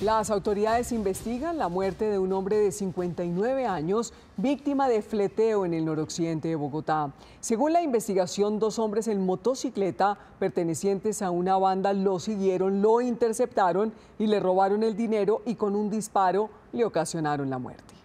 Las autoridades investigan la muerte de un hombre de 59 años víctima de fleteo en el noroccidente de Bogotá. Según la investigación, dos hombres en motocicleta pertenecientes a una banda lo siguieron, lo interceptaron y le robaron el dinero y con un disparo le ocasionaron la muerte.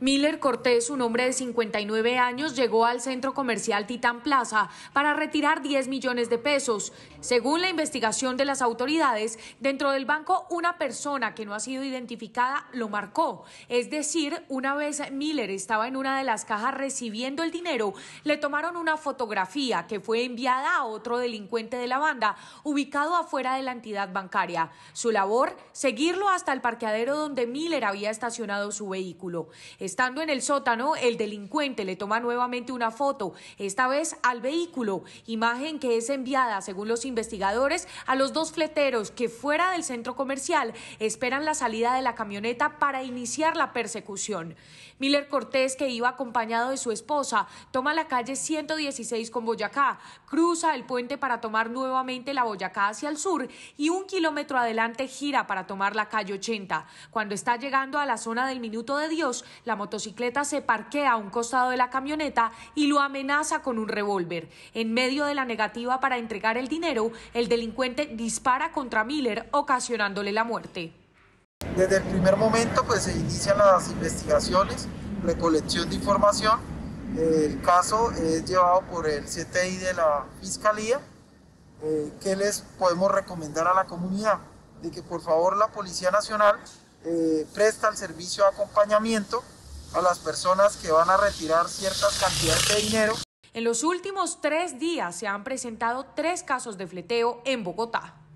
Miller Cortés, un hombre de 59 años, llegó al centro comercial Titán Plaza para retirar 10 millones de pesos. Según la investigación de las autoridades, dentro del banco una persona que no ha sido identificada lo marcó. Es decir, una vez Miller estaba en una de las cajas recibiendo el dinero, le tomaron una fotografía que fue enviada a otro delincuente de la banda ubicado afuera de la entidad bancaria. Su labor, seguirlo hasta el parqueadero donde Miller había estacionado su vehículo. Estando en el sótano, el delincuente le toma nuevamente una foto, esta vez al vehículo, imagen que es enviada, según los investigadores, a los dos fleteros que fuera del centro comercial esperan la salida de la camioneta para iniciar la persecución. Miller Cortés, que iba acompañado de su esposa, toma la calle 116 con Boyacá, cruza el puente para tomar nuevamente la Boyacá hacia el sur y un kilómetro adelante gira para tomar la calle 80. Cuando está llegando a la zona del Minuto de Dios, la motocicleta se parquea a un costado de la camioneta y lo amenaza con un revólver. En medio de la negativa para entregar el dinero, el delincuente dispara contra Miller, ocasionándole la muerte. Desde el primer momento pues, se inician las investigaciones, recolección de información. El caso es llevado por el CTI de la Fiscalía. Eh, ¿Qué les podemos recomendar a la comunidad? De que por favor la Policía Nacional eh, presta el servicio de acompañamiento a las personas que van a retirar ciertas cantidades de dinero. En los últimos tres días se han presentado tres casos de fleteo en Bogotá.